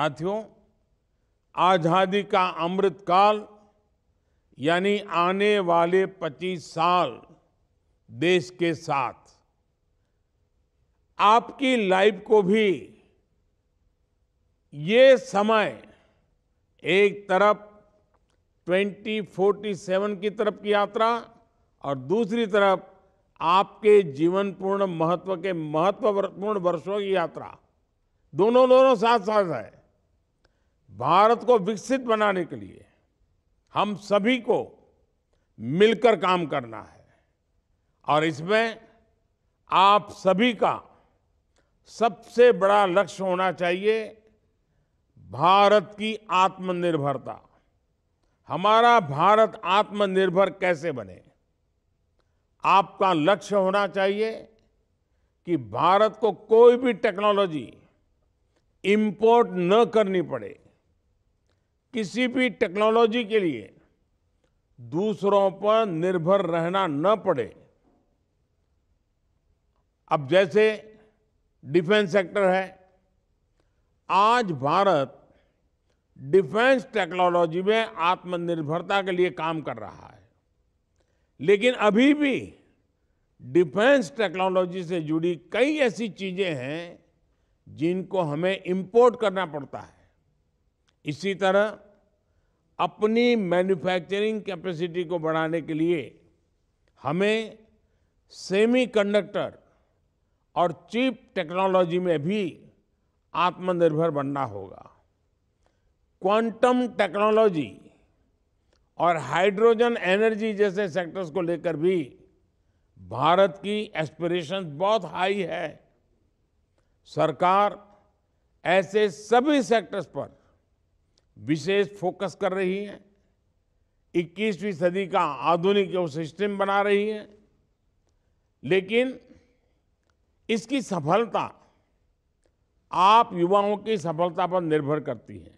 साथियों आज़ादी का अमृत काल यानी आने वाले 25 साल देश के साथ आपकी लाइफ को भी ये समय एक तरफ 2047 की तरफ की यात्रा और दूसरी तरफ आपके जीवनपूर्ण महत्व के महत्वपूर्ण वर्षों की यात्रा दोनों दोनों साथ साथ है भारत को विकसित बनाने के लिए हम सभी को मिलकर काम करना है और इसमें आप सभी का सबसे बड़ा लक्ष्य होना चाहिए भारत की आत्मनिर्भरता हमारा भारत आत्मनिर्भर कैसे बने आपका लक्ष्य होना चाहिए कि भारत को कोई भी टेक्नोलॉजी इंपोर्ट न करनी पड़े किसी भी टेक्नोलॉजी के लिए दूसरों पर निर्भर रहना न पड़े अब जैसे डिफेंस सेक्टर है आज भारत डिफेंस टेक्नोलॉजी में आत्मनिर्भरता के लिए काम कर रहा है लेकिन अभी भी डिफेंस टेक्नोलॉजी से जुड़ी कई ऐसी चीज़ें हैं जिनको हमें इंपोर्ट करना पड़ता है इसी तरह अपनी मैन्युफैक्चरिंग कैपेसिटी को बढ़ाने के लिए हमें सेमीकंडक्टर और चिप टेक्नोलॉजी में भी आत्मनिर्भर बनना होगा क्वांटम टेक्नोलॉजी और हाइड्रोजन एनर्जी जैसे सेक्टर्स को लेकर भी भारत की एस्पिरेशंस बहुत हाई है सरकार ऐसे सभी सेक्टर्स पर विशेष फोकस कर रही है 21वीं सदी का आधुनिक जो सिस्टम बना रही है लेकिन इसकी सफलता आप युवाओं की सफलता पर निर्भर करती है